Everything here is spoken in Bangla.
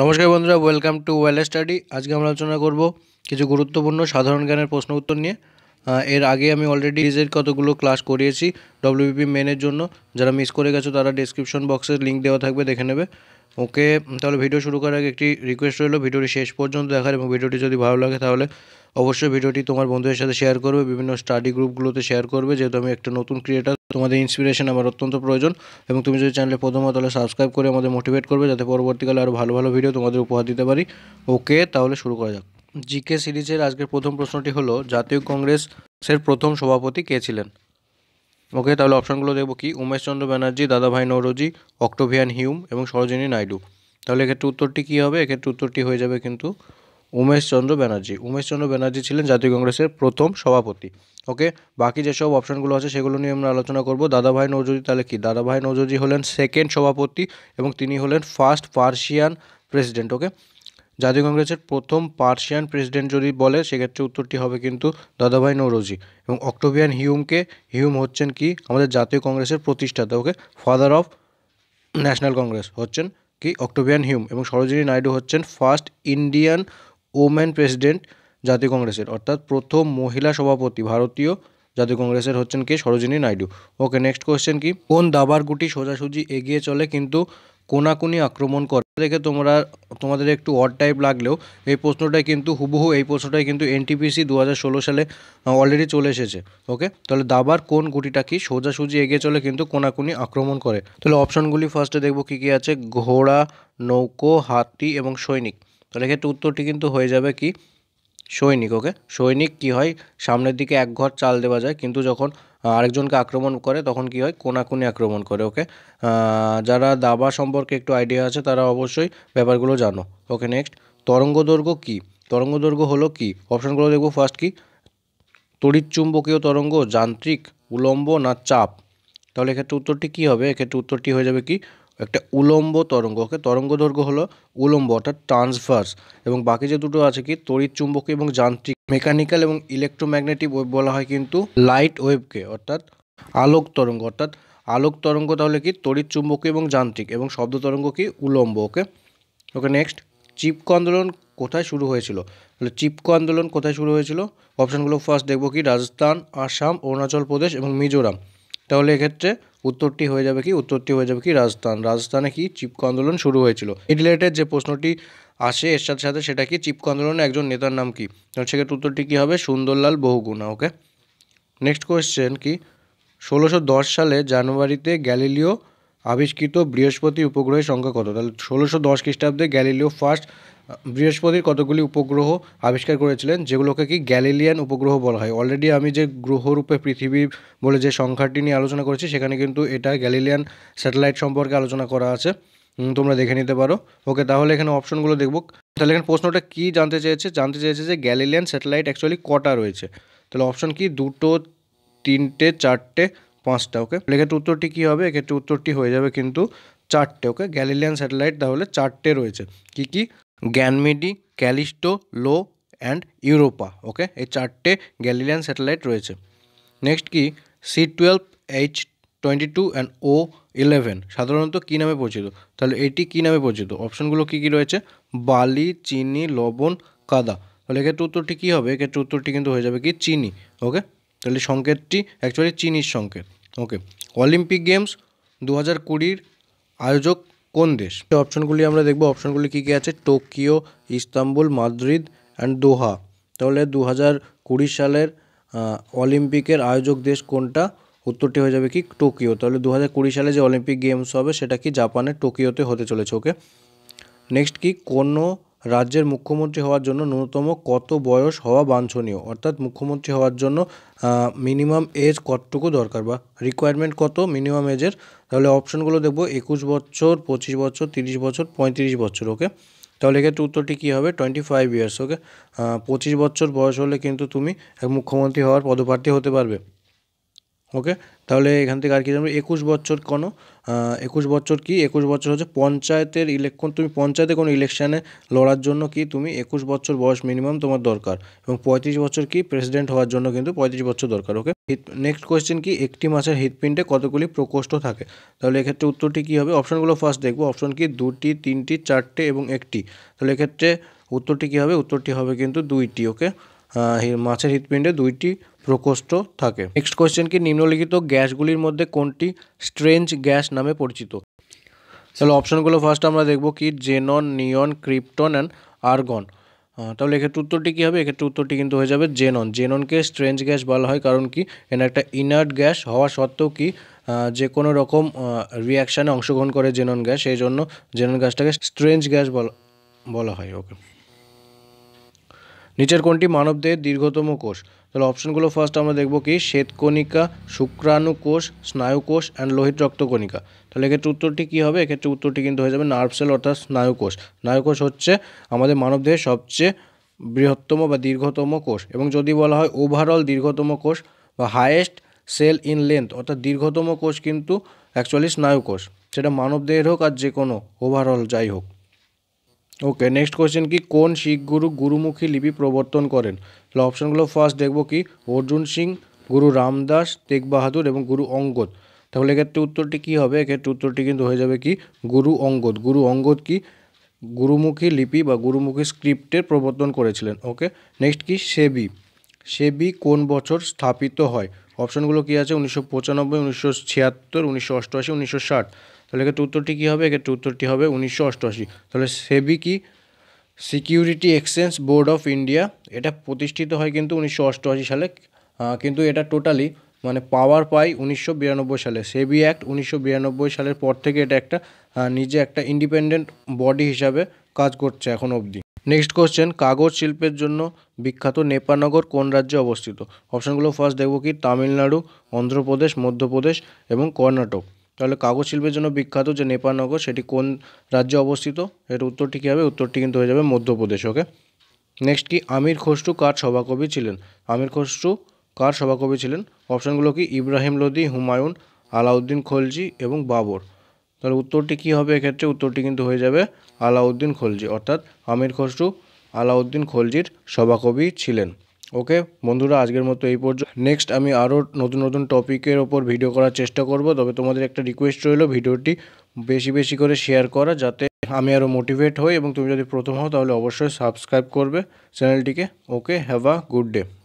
নমস্কার বন্ধুরা ওয়েলকাম টু ওয়েল স্টাডি আজকে আমরা আলোচনা করব কিছু গুরুত্বপূর্ণ সাধারণ জ্ঞানের প্রশ্ন উত্তর নিয়ে এর আগে আমি অলরেডি ডিজের কতগুলো ক্লাস করিয়েছি ডব্লিউপি মেনের জন্য যারা মিস করে গেছো তারা ডিসক্রিপশন বক্সের লিঙ্ক দেওয়া থাকবে দেখে নেবে ওকে তাহলে ভিডিও শুরু করার আগে একটি রিকোয়েস্ট রইলো ভিডিওটি শেষ পর্যন্ত দেখার এবং ভিডিওটি যদি ভালো লাগে তাহলে অবশ্যই ভিডিওটি তোমার বন্ধুদের সাথে শেয়ার করবে বিভিন্ন স্টাডি গ্রুপগুলোতে শেয়ার করবে যেহেতু আমি একটা নতুন ক্রিয়েটার তোমাদের ইন্সপিরেশন আমার অত্যন্ত প্রয়োজন এবং তুমি যদি চ্যানেলে প্রথম তাহলে সাবস্ক্রাইব করে আমাদের মোটিভেট করবে যাতে পরবর্তীকালে আরও ভালো ভালো ভিডিও তোমাদের উপহার দিতে পারি ওকে তাহলে শুরু করা যাক জিকে সিরিজের আজকের প্রথম প্রশ্নটি হলো জাতীয় কংগ্রেসের প্রথম সভাপতি কে ছিলেন ওকে তাহলে অপশানগুলো দেখব কি উমেশচন্দ্র ব্যানার্জি দাদাভাই নৌরজি অক্টোভিয়ান হিউম এবং সরোজিনী নাইডু তাহলে এক্ষেত্রে উত্তরটি কী হবে এক্ষেত্রে উত্তরটি হয়ে যাবে কিন্তু উমেশচন্দ্র ব্যানার্জি উমেশচন্দ্র ব্যানার্জি ছিলেন জাতীয় কংগ্রেসের প্রথম সভাপতি ওকে বাকি যেসব অপশানগুলো আছে সেগুলো নিয়ে আমরা আলোচনা করব দাদাভাই নৌজরি তাহলে কি দাদাভাই নৌজরি হলেন সেকেন্ড সভাপতি এবং তিনি হলেন ফার্স্ট পার্সিয়ান প্রেসিডেন্ট ওকে জাতীয় কংগ্রেসের প্রথম পার্সিয়ান প্রেসিডেন্ট যদি বলে সেক্ষেত্রে উত্তরটি হবে কিন্তু দাদাভাই নৌরোজি এবং অক্টোভিয়ান হিউমকে হিউম হচ্ছেন কি আমাদের জাতীয় কংগ্রেসের প্রতিষ্ঠাতা okay father of national congress হচ্ছেন কি অক্টোভিয়ান হিউম এবং সরোজিনী নাইডু হচ্ছেন ফার্স্ট ইন্ডিয়ান ওম্যান প্রেসিডেন্ট জাতীয় কংগ্রেসের অর্থাৎ প্রথম মহিলা সভাপতি ভারতীয় জাতীয় কংগ্রেসের হচ্ছেন কে Sarojini Naidu okay next question কি কোন দাবার গুটি সোজাসুজি এগিয়ে চলে কিন্তু কোনাকুনি আক্রমণ করে দেখে তোমরা তোমাদের একটু অড টাইপ লাগলেও এই প্রশ্নটাই কিন্তু হুবহু এই প্রশ্নটাই কিন্তু এনটিপিসি দু সালে অলরেডি চলে এসেছে ওকে তাহলে দাবার কোন গুটিটা কি সোজাসুজি এগিয়ে চলে কিন্তু কোনাকুনি আক্রমণ করে তাহলে অপশনগুলি ফার্স্টে দেখবো কী কী আছে ঘোড়া নৌকো হাতি এবং সৈনিক তাহলে এক্ষেত্রে উত্তরটি কিন্তু হয়ে যাবে কি সৈনিক ওকে সৈনিক কি হয় সামনের দিকে এক ঘর চাল দেওয়া যায় কিন্তু যখন আরেকজনকে আক্রমণ করে তখন কি হয় কোনাকুনি আক্রমণ করে ওকে যারা দাবা সম্পর্কে একটু আইডিয়া আছে তারা অবশ্যই ব্যাপারগুলো জানো ওকে নেক্সট তরঙ্গ দৈর্ঘ্য কী তরঙ্গ দৈর্ঘ্য হলো কি অপশানগুলো দেখবো ফার্স্ট কি তড়িৎচুম্বকীয় তরঙ্গ যান্ত্রিক উলম্ব না চাপ তাহলে এক্ষেত্রে উত্তরটি কি হবে এক্ষেত্রে উত্তরটি হয়ে যাবে কি একটা উলম্ব তরঙ্গ ওকে তরঙ্গ দৈর্ঘ্য হলো উলম্ব অর্থাৎ ট্রান্সভার্স এবং বাকি যে দুটো আছে কি তড়িৎ চুম্বকীয় এবং যান্ত্রিক মেকানিক্যাল এবং ইলেকট্রোম্যাগনেটিক ওয়েভ বলা হয় কিন্তু লাইট ওয়েভকে অর্থাৎ আলোক তরঙ্গ অর্থাৎ আলোক তরঙ্গ তাহলে কি তড়িৎ চুম্বক এবং যান্ত্রিক এবং শব্দ তরঙ্গ কি উলম্ব ওকে ওকে নেক্সট চিপকো আন্দোলন কোথায় শুরু হয়েছিল তাহলে চিপকো আন্দোলন কোথায় শুরু হয়েছিল অপশানগুলো ফার্স্ট দেখব কি রাজস্থান আসাম অরুণাচল প্রদেশ এবং মিজোরাম তাহলে এক্ষেত্রে উত্তরটি হয়ে যাবে কি উত্তরটি হয়ে যাবে কি রাজস্থান রাজস্থানে কি চিপকো আন্দোলন শুরু হয়েছিল এই রিলেটেড যে প্রশ্নটি আসে এর সাথে সাথে সেটা কি চিপক আন্দোলনের একজন নেতার নাম কি সেক্ষেত্রে উত্তরটি কী হবে Sunderlal Bahuguna okay next question কি ষোলোশো সালে জানুয়ারিতে গ্যালিলিও আবিষ্কৃত বৃহস্পতি উপগ্রহের সংখ্যা কত তাহলে ষোলোশো দশ খ্রিস্টাব্দে গ্যালিলিও ফার্স্ট বৃহস্পতির কতগুলি উপগ্রহ আবিষ্কার করেছিলেন যেগুলোকে কি গ্যালিলিয়ান উপগ্রহ বলা হয় অলরেডি আমি যে গ্রহরূপে পৃথিবী বলে যে সংখ্যাটি নিয়ে আলোচনা করেছি সেখানে কিন্তু এটা গ্যালিলিয়ান স্যাটেলাইট সম্পর্কে আলোচনা করা আছে তোমরা দেখে নিতে পারো ওকে তাহলে এখানে অপশনগুলো দেখবো তাহলে এখানে প্রশ্নটা কি জানতে চেয়েছে জানতে চেয়েছে যে গ্যালিলিয়ান স্যাটেলাইট অ্যাকচুয়ালি কটা রয়েছে তাহলে অপশন কি দুটো তিনটে চারটে পাঁচটা ওকে এক্ষেত্রে উত্তরটি কী হবে এক্ষেত্রে উত্তরটি হয়ে যাবে কিন্তু চারটে ওকে গ্যালিলিয়ান স্যাটেলাইট তাহলে চারটে রয়েছে কি কি Ganymede Callisto Io and Europa okay এই চারটে গ্যালিলিয়ান স্যাটেলাইট রয়েছে নেক্সট কি C twelve H twenty two and O eleven সাধারণত কী নামে পরিচিত তাহলে এটি কী নামে পরিচিত অপশনগুলো কী কী রয়েছে বালি চিনি লবণ কাদা তাহলে এক্ষেত্রে উত্তরটি কী হবে এক্ষেত্রে উত্তরটি কিন্তু হয়ে যাবে কি চিনি ওকে তাহলে সংকেতটি অ্যাকচুয়ালি চিনির সংকেত ওকে অলিম্পিক গেমস দু হাজার কুড়ির আয়োজক কোন দেশ অপশনগুলি আমরা দেখব অপশনগুলি কী কী আছে Tokyo Istanbul Madrid and Doha তাহলে দু হাজার কুড়ি সালের অলিম্পিকের আয়োজক দেশ কোনটা উত্তরটি হয়ে যাবে কি টোকিও তাহলে দু সালে যে অলিম্পিক গেমস হবে সেটা কি জাপানের টোকিওতে হতে চলেছে ওকে নেক্সট কি কোনো রাজ্যের মুখ্যমন্ত্রী হওয়ার জন্য ন্যূনতম কত বয়স হওয়া বাঞ্ছনীয় অর্থাৎ মুখ্যমন্ত্রী হওয়ার জন্য মিনিমাম এজ কতটুকু দরকার বা রিকোয়ারমেন্ট কত মিনিমাম এজের তাহলে অপশনগুলো দেখবো একুশ বছর পঁচিশ বছর তিরিশ বছর পঁয়ত্রিশ বছর ওকে তাহলে এক্ষেত্রে উত্তরটি কী হবে টোয়েন্টি ফাইভ ইয়ার্স ওকে পঁচিশ বছর বয়স হলে কিন্তু তুমি এক মুখ্যমন্ত্রী হওয়ার পদপ্রার্থী হতে পারবে ওকে তাহলে এখান থেকে আর কি জানবো একুশ বছর কোনো একুশ বছর কি একুশ বছর হচ্ছে পঞ্চায়েতের ইলেকশন তুমি পঞ্চায়েতে কোনো ইলেকশানে লড়ার জন্য কি তুমি একুশ বছর বয়স মিনিমাম তোমার দরকার এবং পঁয়ত্রিশ বছর কি প্রেসিডেন্ট হওয়ার জন্য কিন্তু পঁয়ত্রিশ বছর দরকার ওকে নেক্সট কোয়েশ্চেন কি একটি মাছের হৃদপিণ্ডে কতগুলি প্রকোষ্ঠ থাকে তাহলে এক্ষেত্রে উত্তরটি কী হবে অপশনগুলো ফার্স্ট দেখবো অপশন কি দুটি তিনটি চারটে এবং একটি তাহলে এক্ষেত্রে উত্তরটি কী হবে উত্তরটি হবে কিন্তু দুইটি ওকে মাছের হৃদপিণ্ডে দুইটি প্রকোষ্ঠ থাকে নেক্সট কোয়েশ্চেন কি নিম্নলিখিত গ্যাসগুলির মধ্যে কোনটি স্ট্রেঞ্জ গ্যাস নামে পরিচিত তাহলে অপশানগুলো ফার্স্ট আমরা দেখব কি xenon neon krypton and argon তাহলে এক্ষেত্রে উত্তরটি কী হবে এক্ষেত্রে উত্তরটি কিন্তু হয়ে যাবে জেনন জেননকে স্ট্রেঞ্জ গ্যাস বলা হয় কারণ কি এনে একটা ইনার্ট গ্যাস হওয়া সত্ত্বেও কি যে কোনো রকম রিয়াকশানে অংশগ্রহণ করে জেনন গ্যাস সেই জন্য জেনন গ্যাসটাকে স্ট্রেঞ্জ গ্যাস বলা বলা হয় ওকে নিচের কোনটি মানবদের দীর্ঘতম কোষ তাহলে অপশনগুলো ফার্স্ট আমরা দেখব কি শ্বেতকণিকা শুক্রাণুকোষ স্নায়ুকোষ অ্যান্ড লোহিত রক্তকণিকা তাহলে এক্ষেত্রে উত্তরটি কী হবে এক্ষেত্রে উত্তরটি কিন্তু হয়ে যাবে নার্ভসেল অর্থাৎ স্নায়ুকোষ স্নায়ুকোষ হচ্ছে আমাদের মানবদেহের সবচেয়ে বৃহত্তম বা দীর্ঘতম কোষ এবং যদি বলা হয় ওভারঅল দীর্ঘতম কোষ বা হায়েস্ট সেল ইন লেন্থ অর্থাৎ দীর্ঘতম কোষ কিন্তু অ্যাকচুয়ালি স্নায়ুকোষ সেটা মানবদেহের হোক আর যে কোনো ওভারঅল যাই হোক ওকে নেক্সট কোয়েশ্চেন কি কোন শিখ গুরু গুরুমুখী লিপি প্রবর্তন করেন তাহলে অপশানগুলো ফার্স্ট দেখব কি অর্জুন সিং গুরু রামদাস তেগ বাহাদুর এবং গুরু অঙ্গদ তাহলে এক্ষেত্রে উত্তরটি কি হবে এক্ষেত্রে উত্তরটি কিন্তু হয়ে যাবে কি গুরু অঙ্গদ গুরু অঙ্গদ কি গুরুমুখী লিপি বা গুরুমুখী স্ক্রিপ্টের প্রবর্তন করেছিলেন ওকে নেক্সট কি সেবি সেবি কোন বছর স্থাপিত হয় অপশনগুলো কি আছে উনিশশো পঁচানব্বই উনিশশো ছিয়াত্তর উনিশশো অষ্টআশি উনিশশো ষাট তাহলে এক্ষেত্রে উত্তরটি কী হবে এক্ষেত্রে উত্তরটি হবে উনিশশো অষ্টআশি তাহলে সেবি কি security exchange board of India এটা প্রতিষ্ঠিত হয় কিন্তু উনিশশো অষ্টআশি সালে কিন্তু এটা টোটালি মানে পাওয়ার পাই উনিশশো সালে সেবি অ্যাক্ট উনিশশো সালের পর থেকে এটা একটা নিজে একটা ইন্ডিপেন্ডেন্ট বডি হিসাবে কাজ করছে এখন অবধি নেক্সট কোশ্চেন কাগজ শিল্পের জন্য বিখ্যাত নেপানগর কোন রাজ্যে অবস্থিত অপশানগুলো ফার্স্ট দেখব কি তামিলনাড়ু অন্ধ্রপ্রদেশ মধ্যপ্রদেশ এবং কর্ণাটক তাহলে কাগজ শিল্পের জন্য বিখ্যাত যে নগর সেটি কোন রাজ্যে অবস্থিত এর উত্তরটি কী হবে উত্তরটি কিন্তু হয়ে যাবে মধ্যপ্রদেশ ওকে নেক্সট কি আমির খসরু কার সভাকবি ছিলেন আমির খসরু কার সভাকবি ছিলেন অপশানগুলো কি ইব্রাহিম লোদি হুমায়ুন আলাউদ্দিন খলজি এবং বাবর তাহলে উত্তরটি কী হবে এক্ষেত্রে উত্তরটি কিন্তু হয়ে যাবে আলাউদ্দিন খলজি অর্থাৎ আমির খসরু আলাউদ্দিন খলজির সভাকবি ছিলেন ওকে বন্ধুরা আজকের মতো এই পর্যন্ত নেক্সট আমি আরও নতুন নতুন টপিকের ওপর ভিডিও করার চেষ্টা করব তবে তোমাদের একটা রিকোয়েস্ট রইল ভিডিওটি বেশি বেশি করে শেয়ার করা যাতে আমি আরও মোটিভেট হই এবং তুমি যদি প্রথম হও তাহলে অবশ্যই সাবস্ক্রাইব করবে চ্যানেলটিকে okay have a good day